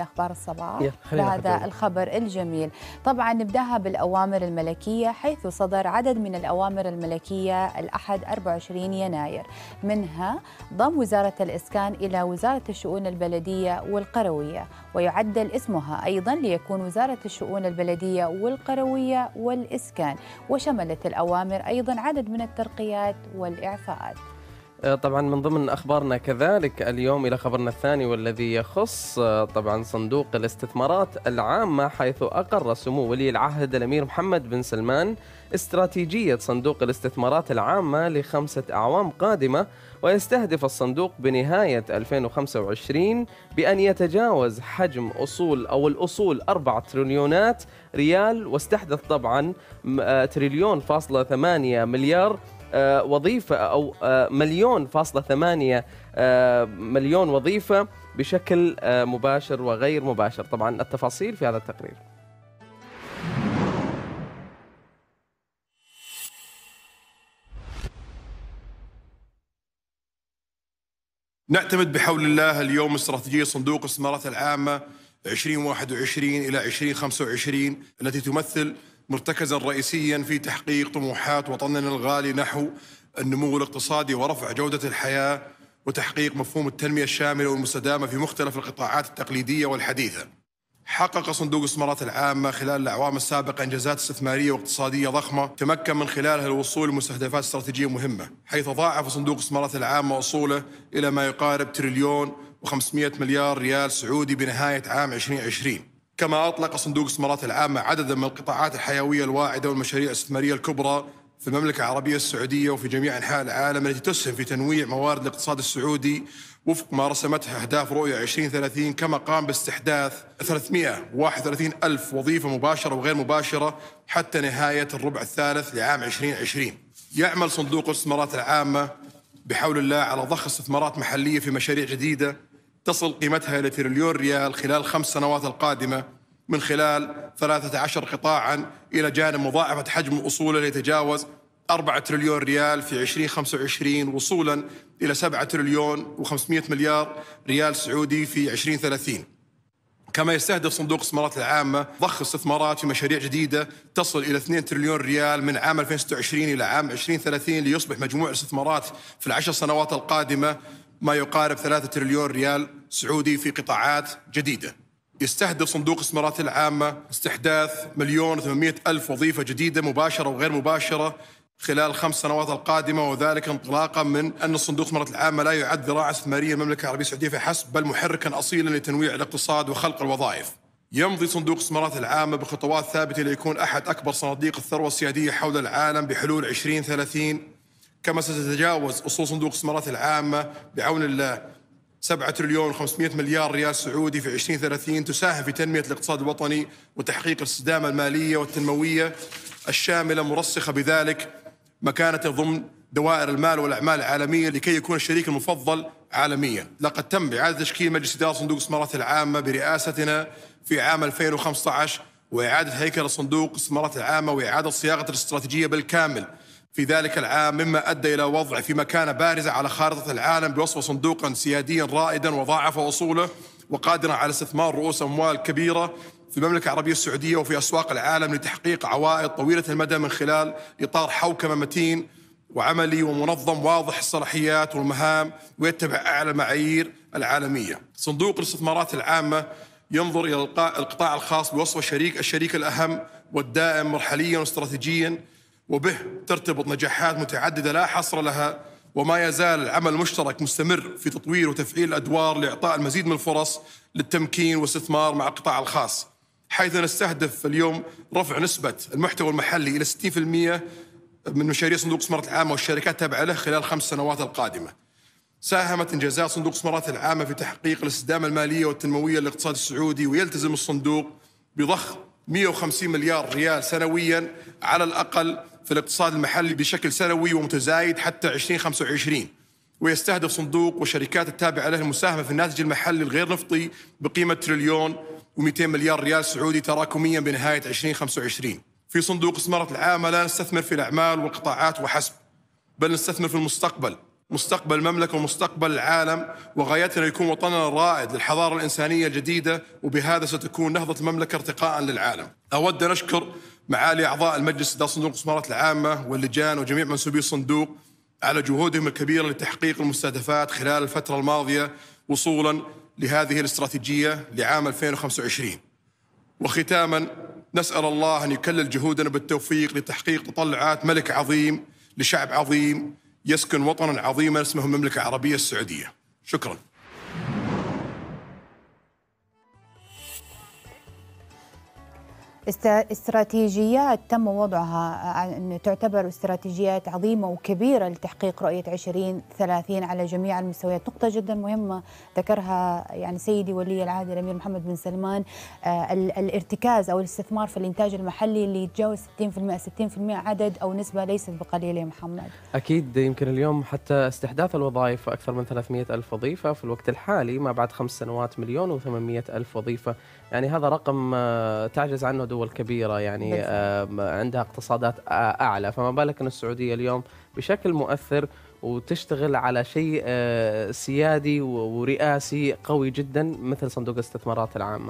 اخبار الصباح هذا الخبر الجميل طبعا نبداها بالاوامر الملكيه حيث صدر عدد من الاوامر الملكيه الاحد 24 يناير منها ضم وزاره الاسكان الى وزاره الشؤون البلديه والقرويه ويعدل اسمها ايضا ليكون وزاره الشؤون البلديه والقرويه والاسكان وشملت الاوامر ايضا عدد من الترقيات والاعفاءات آه، طبعا من ضمن اخبارنا كذلك اليوم الى خبرنا الثاني والذي يخص آه، طبعا صندوق الاستثمارات العامه حيث اقر سمو ولي العهد الامير محمد بن سلمان استراتيجيه صندوق الاستثمارات العامه لخمسه اعوام قادمه ويستهدف الصندوق بنهايه 2025 بان يتجاوز حجم اصول او الاصول 4 تريليونات ريال واستحدث طبعا آه، تريليون فاصلة 8 مليار آه، وظيفة أو آه، مليون فاصلة ثمانية آه، مليون وظيفة بشكل مباشر وغير مباشر طبعا التفاصيل في هذا التقرير نعتمد بحول الله اليوم استراتيجية صندوق الاستثمارات العامة 2021 إلى 2025 التي تمثل مرتكزا رئيسيا في تحقيق طموحات وطننا الغالي نحو النمو الاقتصادي ورفع جودة الحياة وتحقيق مفهوم التنمية الشاملة والمستدامة في مختلف القطاعات التقليدية والحديثة. حقق صندوق الاستثمارات العامة خلال الأعوام السابقة إنجازات استثمارية واقتصادية ضخمة تمكن من خلالها الوصول لمستهدفات استراتيجية مهمة حيث ضاعف صندوق الاستثمارات العامة أصوله إلى ما يقارب تريليون و500 مليار ريال سعودي بنهاية عام 2020 كما أطلق صندوق الاستثمارات العامة عددا من القطاعات الحيوية الواعدة والمشاريع الاستثمارية الكبرى في المملكة العربية السعودية وفي جميع أنحاء العالم التي تسهم في تنويع موارد الاقتصاد السعودي وفق ما رسمته أهداف رؤية 2030 كما قام باستحداث 331 ألف وظيفة مباشرة وغير مباشرة حتى نهاية الربع الثالث لعام 2020 يعمل صندوق الاستثمارات العامة بحول الله على ضخ استثمارات محلية في مشاريع جديدة تصل قيمتها إلى تريليون ريال خلال خمس سنوات القادمة من خلال 13 قطاعا إلى جانب مضاعفة حجم أصوله ليتجاوز 4 تريليون ريال في 2025 وصولا إلى 7 تريليون و500 مليار ريال سعودي في 2030 كما يستهدف صندوق الاستثمارات العامة ضخ استثمارات في مشاريع جديدة تصل إلى 2 تريليون ريال من عام 2026 إلى عام 2030 ليصبح مجموع الاستثمارات في العشر سنوات القادمة ما يقارب 3 تريليون ريال سعودي في قطاعات جديدة يستهدف صندوق الاستثمارات العامة استحداث مليون وثمانمائة ألف وظيفة جديدة مباشرة وغير مباشرة خلال خمس سنوات القادمة وذلك انطلاقا من أن الصندوق الاستثمارات العامة لا يعد ذراع استثمارية المملكة العربية السعودية فحسب بل محركا أصيلا لتنويع الاقتصاد وخلق الوظائف يمضي صندوق الاستثمارات العامة بخطوات ثابتة ليكون أحد أكبر صناديق الثروة السيادية حول العالم بحلول 2030 كما ستتجاوز أصول صندوق الاستثمارات العامة بعون الله 7 تريليون و500 مليار ريال سعودي في 2030 تساهم في تنمية الاقتصاد الوطني وتحقيق الاستدامة المالية والتنموية الشاملة مرسخة بذلك مكانته ضمن دوائر المال والأعمال العالمية لكي يكون الشريك المفضل عالميا لقد تم إعادة تشكيل مجلس إدارة صندوق الاستثمارات العامة برئاستنا في عام 2015 وإعادة هيكل الصندوق الاستثمارات العامة وإعادة صياغة الاستراتيجية بالكامل في ذلك العام مما أدى إلى وضعه في مكانة بارزة على خارطة العالم بوصفه صندوقا سياديا رائدا وضاعف وصوله وقادرا على استثمار رؤوس أموال كبيرة في المملكة العربية السعودية وفي أسواق العالم لتحقيق عوائد طويلة المدى من خلال إطار حوكمة متين وعملي ومنظم واضح الصلاحيات والمهام ويتبع أعلى المعايير العالمية صندوق الاستثمارات العامة ينظر إلى القطاع الخاص بوصفه شريك الشريك الأهم والدائم مرحليا واستراتيجيا وبه ترتبط نجاحات متعددة لا حصر لها وما يزال العمل المشترك مستمر في تطوير وتفعيل الأدوار لإعطاء المزيد من الفرص للتمكين والاستثمار مع القطاع الخاص حيث نستهدف اليوم رفع نسبة المحتوى المحلي إلى 60% من مشاريع صندوق الاستثمارات العامة والشركات التابعة له خلال خمس سنوات القادمة ساهمت انجازات صندوق الاستثمارات العامه في تحقيق الاستدامه الماليه والتنمويه للاقتصاد السعودي ويلتزم الصندوق بضخ 150 مليار ريال سنويا على الاقل في الاقتصاد المحلي بشكل سنوي ومتزايد حتى 2025 ويستهدف صندوق والشركات التابعة له المساهمة في الناتج المحلي الغير نفطي بقيمة تريليون و200 مليار ريال سعودي تراكميا بنهاية 2025 في صندوق استثمارات العامة لا نستثمر في الأعمال والقطاعات وحسب بل نستثمر في المستقبل مستقبل المملكة ومستقبل العالم وغايتنا يكون وطننا الرائد للحضارة الإنسانية الجديدة وبهذا ستكون نهضة المملكة ارتقاء للعالم أود أن أشكر معالي أعضاء المجلس إدارة صندوق الاستثمارات العامة واللجان وجميع منسوبي الصندوق على جهودهم الكبيرة لتحقيق المستهدفات خلال الفترة الماضية وصولا لهذه الاستراتيجية لعام 2025 وختاما نسأل الله أن يكلل جهودنا بالتوفيق لتحقيق تطلعات ملك عظيم لشعب عظيم يسكن وطنا عظيما اسمه المملكة العربية السعودية شكرا استراتيجيات تم وضعها أن تعتبر استراتيجيات عظيمة وكبيرة لتحقيق رؤية 2030 على جميع المستويات نقطة جدا مهمة ذكرها يعني سيدي ولي العهد الأمير محمد بن سلمان آه، الارتكاز أو الاستثمار في الإنتاج المحلي اللي يتجاوز 60% 60% عدد أو نسبة ليست بقليلة يا محمد أكيد يمكن اليوم حتى استحداث الوظائف أكثر من 300 ألف وظيفة في الوقت الحالي ما بعد خمس سنوات مليون و800 ألف وظيفة يعني هذا رقم آه، تعجز عنه دول دول كبيره يعني عندها اقتصادات اعلى فما بالك ان السعوديه اليوم بشكل مؤثر وتشتغل على شيء آه، سيادي ورئاسي قوي جدا مثل صندوق الاستثمارات العامه